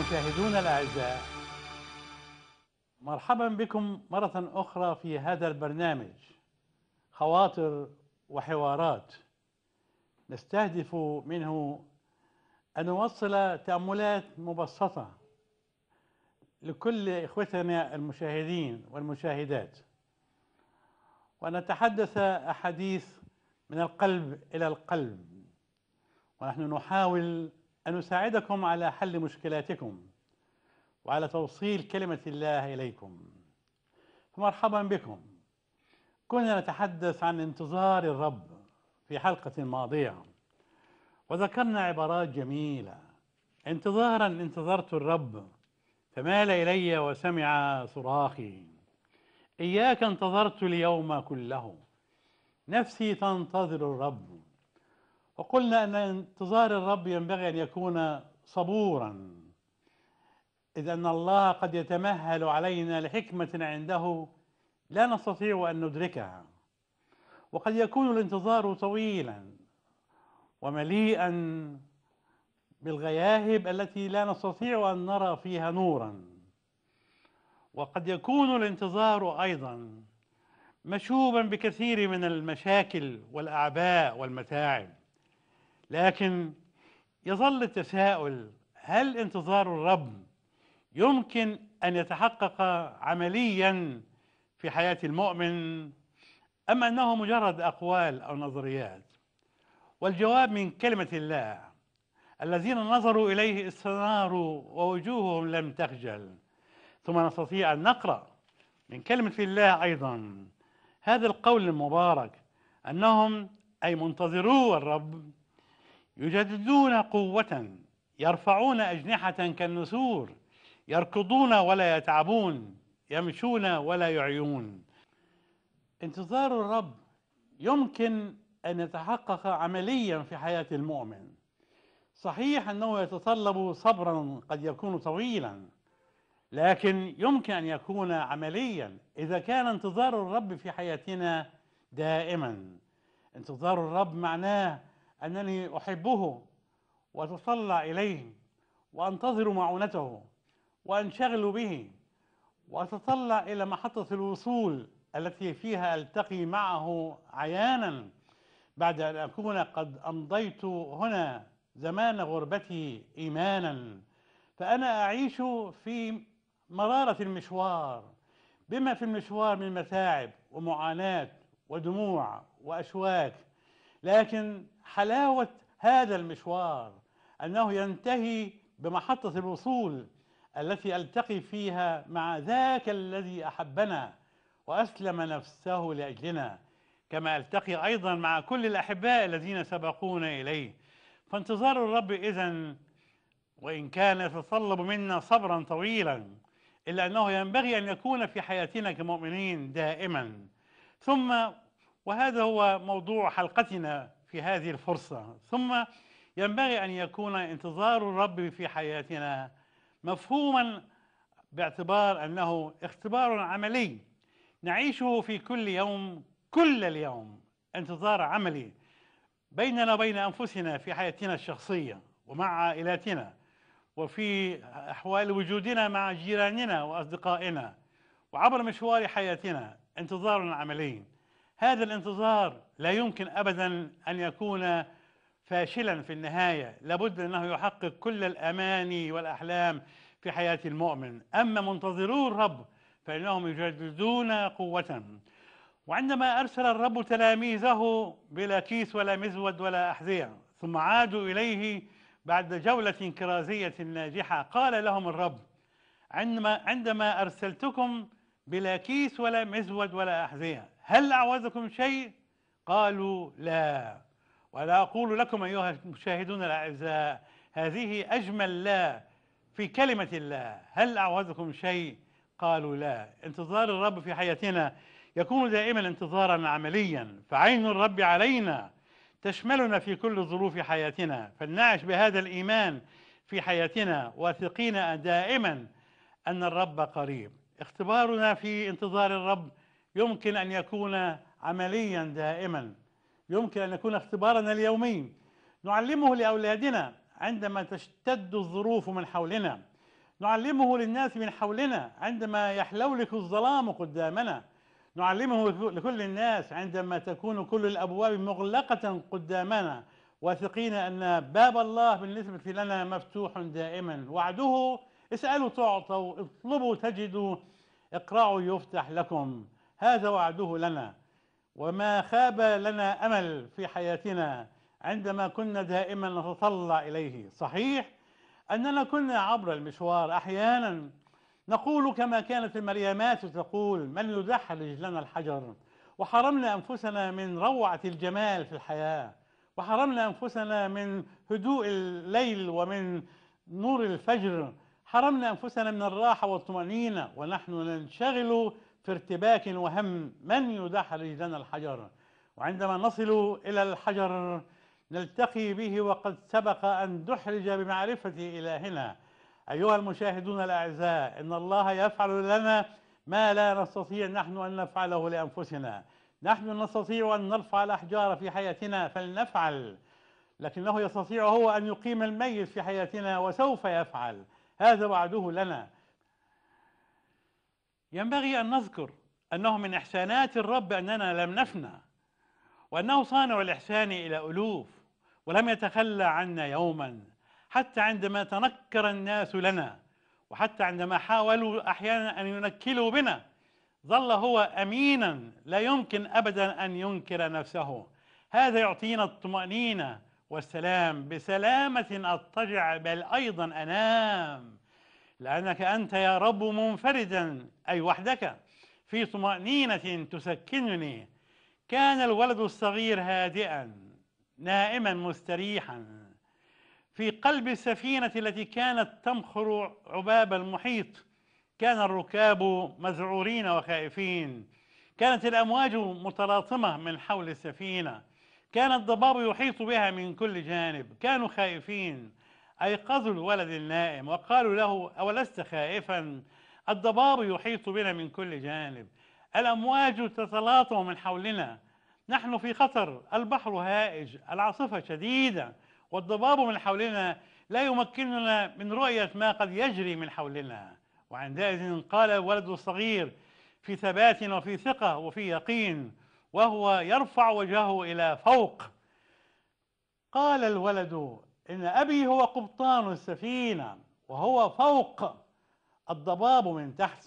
مشاهدونا الأعزاء مرحبا بكم مرة أخرى في هذا البرنامج خواطر وحوارات نستهدف منه أن نوصل تأملات مبسطة لكل إخوتنا المشاهدين والمشاهدات ونتحدث أحاديث من القلب إلى القلب ونحن نحاول أن أساعدكم على حل مشكلاتكم وعلى توصيل كلمة الله إليكم فمرحبا بكم كنا نتحدث عن انتظار الرب في حلقة ماضية وذكرنا عبارات جميلة انتظارا انتظرت الرب فمال إلي وسمع صراخي إياك انتظرت اليوم كله نفسي تنتظر الرب وقلنا أن انتظار الرب ينبغي أن يكون صبورا إذ أن الله قد يتمهل علينا لحكمة عنده لا نستطيع أن ندركها وقد يكون الانتظار طويلا ومليئا بالغياهب التي لا نستطيع أن نرى فيها نورا وقد يكون الانتظار أيضا مشوبا بكثير من المشاكل والأعباء والمتاعب لكن يظل التساؤل هل انتظار الرب يمكن ان يتحقق عمليا في حياه المؤمن ام انه مجرد اقوال او نظريات والجواب من كلمه الله الذين نظروا اليه استناروا ووجوههم لم تخجل ثم نستطيع ان نقرا من كلمه الله ايضا هذا القول المبارك انهم اي منتظرو الرب يجددون قوة يرفعون أجنحة كالنسور يركضون ولا يتعبون يمشون ولا يعيون انتظار الرب يمكن أن يتحقق عمليا في حياة المؤمن صحيح أنه يتطلب صبرا قد يكون طويلا لكن يمكن أن يكون عمليا إذا كان انتظار الرب في حياتنا دائما انتظار الرب معناه أنني أحبه وأتصلى إليه وأنتظر معونته وأنشغل به وأتطلع إلى محطة الوصول التي فيها ألتقي معه عيانا بعد أن أكون قد أمضيت هنا زمان غربتي إيمانا فأنا أعيش في مرارة المشوار بما في المشوار من متاعب ومعاناة ودموع وأشواك لكن حلاوة هذا المشوار أنه ينتهي بمحطة الوصول التي ألتقي فيها مع ذاك الذي أحبنا وأسلم نفسه لأجلنا كما ألتقي أيضا مع كل الأحباء الذين سبقونا إليه فانتظار الرب إذا وإن كان يتطلب منا صبرا طويلا إلا أنه ينبغي أن يكون في حياتنا كمؤمنين دائما ثم وهذا هو موضوع حلقتنا في هذه الفرصة ثم ينبغي أن يكون انتظار الرب في حياتنا مفهوما باعتبار أنه اختبار عملي نعيشه في كل يوم كل اليوم انتظار عملي بيننا وبين أنفسنا في حياتنا الشخصية ومع عائلاتنا وفي أحوال وجودنا مع جيراننا وأصدقائنا وعبر مشوار حياتنا انتظار عملي هذا الانتظار لا يمكن ابدا ان يكون فاشلا في النهايه لابد انه يحقق كل الاماني والاحلام في حياه المؤمن اما منتظرو الرب فانهم يجددون قوه وعندما ارسل الرب تلاميذه بلا كيس ولا مزود ولا احذيه ثم عادوا اليه بعد جوله كرازيه ناجحه قال لهم الرب عندما عندما ارسلتكم بلا كيس ولا مزود ولا احذيه هل أعوزكم شيء قالوا لا ولا أقول لكم أيها المشاهدون الأعزاء هذه أجمل لا في كلمة الله هل أعوزكم شيء قالوا لا انتظار الرب في حياتنا يكون دائما انتظارا عمليا فعين الرب علينا تشملنا في كل ظروف حياتنا فلنعش بهذا الإيمان في حياتنا واثقين دائما أن الرب قريب اختبارنا في انتظار الرب يمكن أن يكون عمليا دائما يمكن أن يكون اختبارنا اليومي نعلمه لأولادنا عندما تشتد الظروف من حولنا نعلمه للناس من حولنا عندما يحلولك الظلام قدامنا نعلمه لكل الناس عندما تكون كل الابواب مغلقه قدامنا واثقين ان باب الله بالنسبه لنا مفتوح دائما وعده اسالوا تعطوا اطلبوا تجدوا اقرأوا يفتح لكم هذا وعده لنا وما خاب لنا امل في حياتنا عندما كنا دائما نتطلع اليه صحيح اننا كنا عبر المشوار احيانا نقول كما كانت المريمات تقول من يدحرج لنا الحجر وحرمنا انفسنا من روعه الجمال في الحياه وحرمنا انفسنا من هدوء الليل ومن نور الفجر حرمنا انفسنا من الراحه والطمانينه ونحن ننشغل في ارتباك وهم من يدحرج لنا الحجر وعندما نصل إلى الحجر نلتقي به وقد سبق أن دحرج بمعرفة إلهنا أيها المشاهدون الأعزاء إن الله يفعل لنا ما لا نستطيع نحن أن نفعله لأنفسنا نحن نستطيع أن نرفع الأحجار في حياتنا فلنفعل لكنه يستطيع هو أن يقيم الميت في حياتنا وسوف يفعل هذا وعده لنا ينبغي أن نذكر أنه من إحسانات الرب أننا لم نفنى وأنه صانع الإحسان إلى ألوف ولم يتخلى عنا يوما حتى عندما تنكر الناس لنا وحتى عندما حاولوا أحيانا أن ينكلوا بنا ظل هو أمينا لا يمكن أبدا أن ينكر نفسه هذا يعطينا الطمأنينة والسلام بسلامة أضطجع بل أيضا أنام لأنك أنت يا رب منفردا أي وحدك في طمأنينة تسكنني كان الولد الصغير هادئا نائما مستريحا في قلب السفينة التي كانت تمخر عباب المحيط كان الركاب مذعورين وخائفين كانت الأمواج متلاطمة من حول السفينة كان الضباب يحيط بها من كل جانب كانوا خائفين أيقظوا الولد النائم وقالوا له أولست خائفا الضباب يحيط بنا من كل جانب الأمواج تتلاطم من حولنا نحن في خطر البحر هائج العاصفة شديدة والضباب من حولنا لا يمكننا من رؤية ما قد يجري من حولنا وعندئذ قال الولد الصغير في ثبات وفي ثقة وفي يقين وهو يرفع وجهه إلى فوق قال الولد إن أبي هو قبطان السفينة وهو فوق الضباب من تحت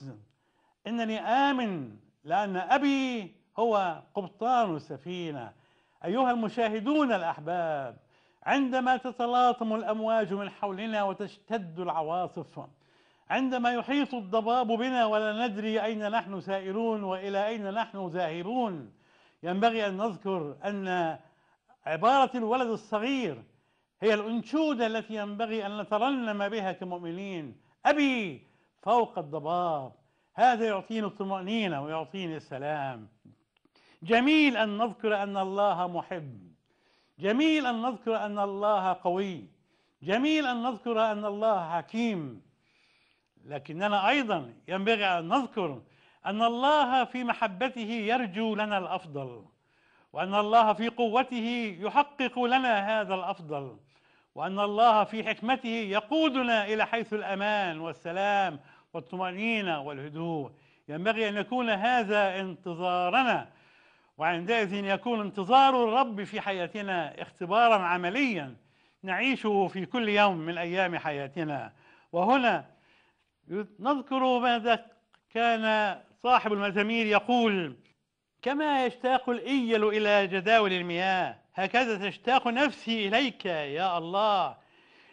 إنني آمن لأن أبي هو قبطان السفينة أيها المشاهدون الأحباب عندما تتلاطم الأمواج من حولنا وتشتد العواصف عندما يحيط الضباب بنا ولا ندري أين نحن سائرون وإلى أين نحن ذاهبون ينبغي أن نذكر أن عبارة الولد الصغير هي الأنشودة التي ينبغي أن نترنم بها كمؤمنين أبي فوق الضباب هذا يعطيني الطمأنينة ويعطيني السلام جميل أن نذكر أن الله محب جميل أن نذكر أن الله قوي جميل أن نذكر أن الله حكيم لكننا أيضا ينبغي أن نذكر أن الله في محبته يرجو لنا الأفضل وأن الله في قوته يحقق لنا هذا الأفضل وأن الله في حكمته يقودنا إلى حيث الأمان والسلام والطمأنينة والهدوء ينبغي أن يكون هذا انتظارنا وعندئذ يكون انتظار الرب في حياتنا اختبارا عمليا نعيشه في كل يوم من أيام حياتنا وهنا نذكر ماذا كان صاحب المزامير يقول كما يشتاق الإيل إلى جداول المياه هكذا تشتاق نفسي إليك يا الله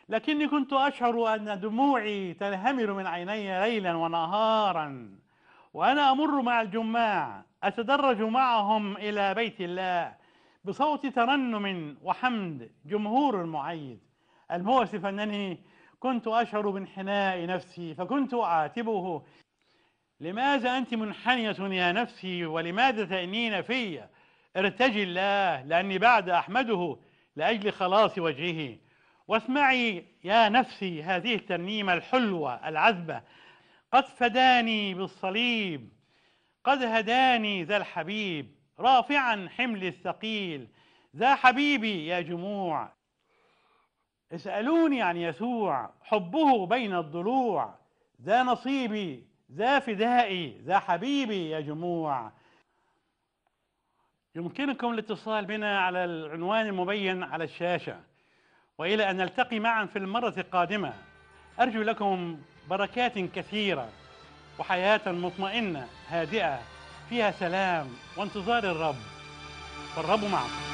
لكني كنت أشعر أن دموعي تنهمر من عيني ليلا ونهارا وأنا أمر مع الجماع أتدرج معهم إلى بيت الله بصوت ترنم وحمد جمهور معيد المؤسف أنني كنت أشعر بانحناء نفسي فكنت أعاتبه لماذا أنت منحنية يا نفسي ولماذا تأنين في ارتجي الله لأني بعد أحمده لأجل خلاص وجهه واسمعي يا نفسي هذه الترنيمة الحلوة العذبة قد فداني بالصليب قد هداني ذا الحبيب رافعا حمل الثقيل ذا حبيبي يا جموع اسألوني عن يسوع حبه بين الضلوع ذا نصيبي ذا فدائي ذا حبيبي يا جموع يمكنكم الاتصال بنا على العنوان المبين على الشاشة وإلى أن نلتقي معا في المرة القادمة أرجو لكم بركات كثيرة وحياة مطمئنة هادئة فيها سلام وانتظار الرب فالرب معكم